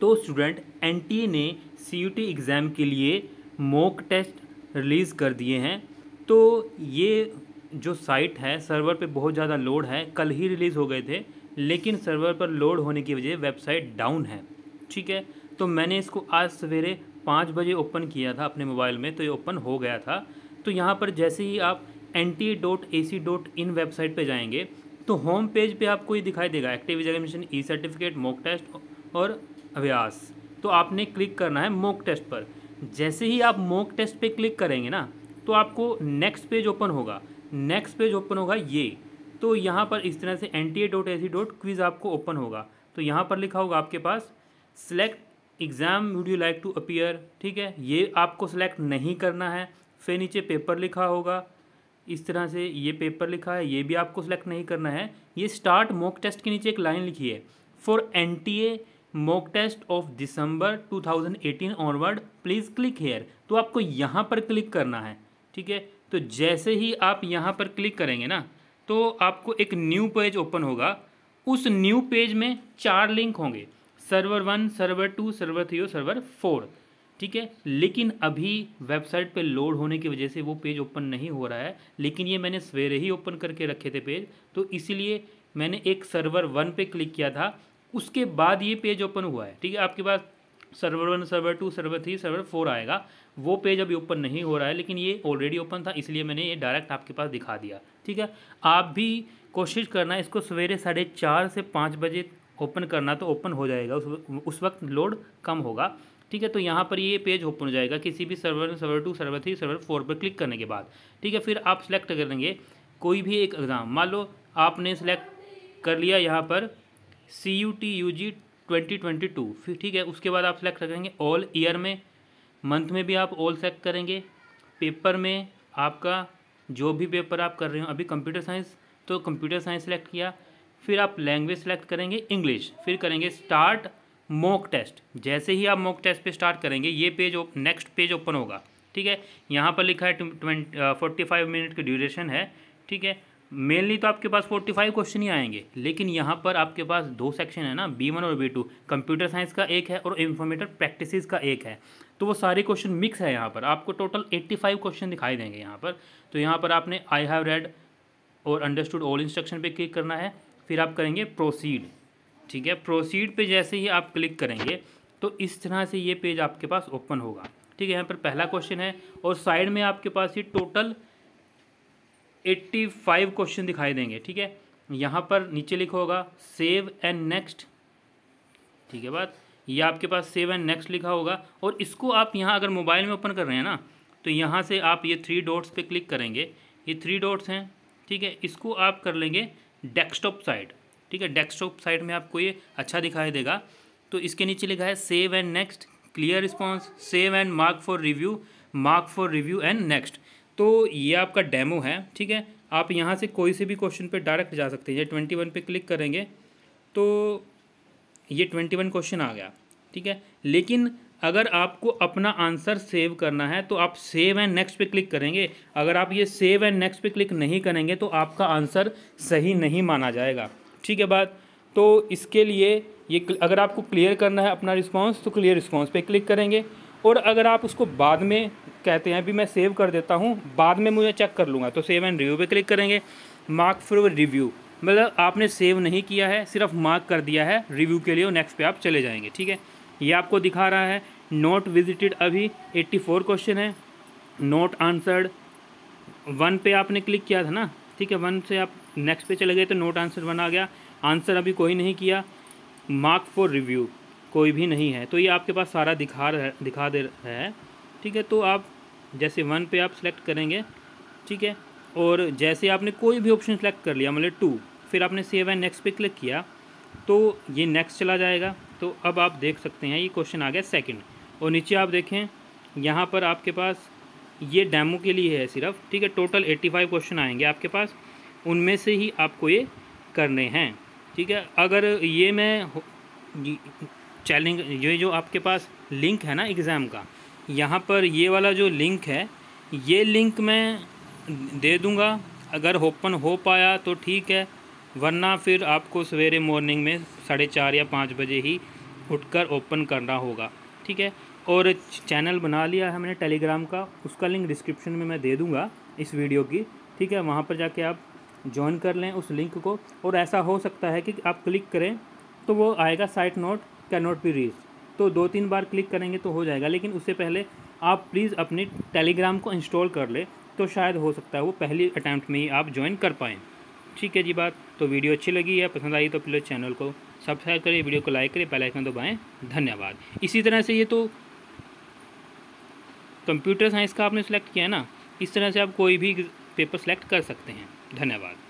तो student N ने T exam के लिए मॉक टेस्ट रिलीज़ कर दिए हैं तो ये जो साइट है सर्वर पे बहुत ज़्यादा लोड है कल ही रिलीज़ हो गए थे लेकिन सर्वर पर लोड होने की वजह वेबसाइट डाउन है ठीक है तो मैंने इसको आज सवेरे पाँच बजे ओपन किया था अपने मोबाइल में तो ये ओपन हो गया था तो यहाँ पर जैसे ही आप N T dot A C dot in website पर जाएंगे तो होम पेज पे आपको ये दिखाई देगा active examination e certificate mock test और अभ्यास तो आपने क्लिक करना है मोक टेस्ट पर जैसे ही आप मोक टेस्ट पे क्लिक करेंगे ना तो आपको नेक्स्ट पेज ओपन होगा नेक्स्ट पेज ओपन होगा ये तो यहाँ पर इस तरह से N T A dot A C dot quiz आपको ओपन होगा तो यहाँ पर लिखा होगा आपके पास select exam would you like to appear ठीक है ये आपको सिलेक्ट नहीं करना है फिर नीचे पेपर लिखा होगा इस तरह से ये पेपर लिखा है ये भी आपको सिलेक्ट नहीं करना है ये स्टार्ट मॉक टेस्ट के नीचे एक लाइन लिखी है for N T A mock test of December 2018 onward please click here तो आपको यहाँ पर क्लिक करना है ठीक है तो जैसे ही आप यहाँ पर क्लिक करेंगे ना तो आपको एक न्यू पेज ओपन होगा उस न्यू पेज में चार लिंक होंगे server one server two server three और सर्वर फोर ठीक है लेकिन अभी वेबसाइट पे लोड होने की वजह से वो पेज ओपन नहीं हो रहा है लेकिन ये मैंने सवेरे ही ओपन करके रखे थे पेज तो इसीलिए मैंने एक सर्वर वन पे क्लिक किया था उसके बाद ये पेज ओपन हुआ है ठीक है आपके पास server one server two server three server four आएगा वो पेज अभी ओपन नहीं हो रहा है लेकिन ये ऑलरेडी ओपन था इसलिए मैंने ये डायरेक्ट आपके पास दिखा दिया ठीक है आप भी कोशिश करना इसको सवेरे साढ़े चार से पाँच बजे ओपन करना तो ओपन हो जाएगा उस उस वक्त लोड कम होगा ठीक है तो यहाँ पर ये पेज ओपन हो जाएगा किसी भी server server two server three server four पर क्लिक करने के बाद ठीक है फिर आप सेलेक्ट कर देंगे कोई भी एक एग्ज़ाम मान लो आपने सेलेक्ट कर लिया यहाँ पर C U T U G twenty twenty two फिर ठीक है उसके बाद आप सेलेक्ट करेंगे ऑल ईयर में मंथ में भी आप ऑल सेलेक्ट करेंगे पेपर में आपका जो भी पेपर आप कर रहे हो अभी कंप्यूटर साइंस तो कंप्यूटर साइंस सेलेक्ट किया फिर आप लैंग्वेज सेलेक्ट करेंगे इंग्लिश फिर करेंगे स्टार्ट मॉक टेस्ट जैसे ही आप मॉक टेस्ट पे स्टार्ट करेंगे ये पेज नेक्स्ट पेज ओपन होगा ठीक है यहाँ पर लिखा है फोर्टी फाइव मिनट की ड्यूरेशन है ठीक है मेनली तो आपके पास 45 क्वेश्चन ही आएंगे लेकिन यहाँ पर आपके पास दो सेक्शन है ना बी वन और बी टू कंप्यूटर साइंस का एक है और इन्फॉर्मेटर प्रैक्टिसज का एक है तो वो सारे क्वेश्चन मिक्स है यहाँ पर आपको टोटल 85 क्वेश्चन दिखाई देंगे यहाँ पर तो यहाँ पर आपने आई हैव रेड और अंडरस्टूड ऑल इंस्ट्रक्शन पर क्लिक करना है फिर आप करेंगे प्रोसीड ठीक है प्रोसीड पर जैसे ही आप क्लिक करेंगे तो इस तरह से ये पेज आपके पास ओपन होगा ठीक है यहाँ पर पहला क्वेश्चन है और साइड में आपके पास ये टोटल एट्टी फाइव क्वेश्चन दिखाई देंगे ठीक है यहाँ पर नीचे लिखा होगा सेव एंड नेक्स्ट ठीक है बात ये आपके पास सेव एंड नेक्स्ट लिखा होगा और इसको आप यहाँ अगर मोबाइल में ओपन कर रहे हैं ना तो यहाँ से आप ये थ्री डॉट्स पे क्लिक करेंगे ये थ्री डॉट्स हैं ठीक है इसको आप कर लेंगे डेस्कटॉप साइड ठीक है डेस्कटॉप साइड में आपको ये अच्छा दिखाई देगा तो इसके नीचे लिखा है save and next clear response save and mark for review mark for review and next तो ये आपका डेमो है ठीक है आप यहाँ से कोई से भी क्वेश्चन पे डायरेक्ट जा सकते हैं ये ट्वेंटी वन पर क्लिक करेंगे तो ये ट्वेंटी वन क्वेश्चन आ गया ठीक है लेकिन अगर आपको अपना आंसर सेव करना है तो आप सेव एंड नेक्स्ट पे क्लिक करेंगे अगर आप ये सेव एंड नेक्स्ट पे क्लिक नहीं करेंगे तो आपका आंसर सही नहीं माना जाएगा ठीक है बात तो इसके लिए ये अगर आपको क्लियर करना है अपना रिस्पॉन्स तो क्लियर रिस्पॉन्स पे क्लिक करेंगे और अगर आप उसको बाद में कहते हैं अभी मैं सेव कर देता हूँ बाद में मुझे चेक कर लूँगा तो सेव एंड रिव्यू पे क्लिक करेंगे मार्क फॉर रिव्यू मतलब आपने सेव नहीं किया है सिर्फ मार्क कर दिया है रिव्यू के लिए और नेक्स्ट पे आप चले जाएंगे ठीक है ये आपको दिखा रहा है नोट विजिटेड अभी 84 क्वेश्चन है नोट आंसर्ड वन पे आपने क्लिक किया था ना ठीक है वन से आप नेक्स्ट पे चले गए तो नोट आंसर वन आ गया आंसर अभी कोई नहीं किया मार्क फॉर रिव्यू कोई भी नहीं है तो ये आपके पास सारा दिखा रहा दिखा दे रहा है ठीक है तो आप जैसे वन पे आप सेलेक्ट करेंगे ठीक है और जैसे आपने कोई भी ऑप्शन सेलेक्ट कर लिया मतलब टू फिर आपने सेव एंड नेक्स्ट पे क्लिक किया तो ये नेक्स्ट चला जाएगा तो अब आप देख सकते हैं ये क्वेश्चन आ गया सेकंड और नीचे आप देखें यहाँ पर आपके पास ये डैमो के लिए है सिर्फ ठीक है टोटल एट्टी फाइव क्वेश्चन आएंगे आपके पास उनमें से ही आपको ये करने हैं ठीक है अगर ये मैं चैलेंज ये जो आपके पास लिंक है ना एग्ज़ाम का यहाँ पर ये वाला जो लिंक है ये लिंक मैं दे दूँगा अगर ओपन हो पाया तो ठीक है वरना फिर आपको सवेरे मॉर्निंग में साढ़े चार या पाँच बजे ही उठकर ओपन करना होगा ठीक है और चैनल बना लिया है मैंने टेलीग्राम का उसका लिंक डिस्क्रिप्शन में मैं दे दूँगा इस वीडियो की ठीक है वहाँ पर जाके आप ज्वाइन कर लें उस लिंक को और ऐसा हो सकता है कि आप क्लिक करें तो वो आएगा site not can not be reach तो दो तीन बार क्लिक करेंगे तो हो जाएगा लेकिन उससे पहले आप प्लीज़ अपने टेलीग्राम को इंस्टॉल कर ले तो शायद हो सकता है वो पहली अटैम्प्ट में ही आप ज्वाइन कर पाएँ ठीक है जी बात तो वीडियो अच्छी लगी है पसंद आई तो प्लीज़ चैनल को सब्सक्राइब करें वीडियो को लाइक करें पहलाइकन दबाएँ धन्यवाद इसी तरह से ये तो कंप्यूटर साइंस का आपने सेलेक्ट किया है ना इस तरह से आप कोई भी पेपर सेलेक्ट कर सकते हैं धन्यवाद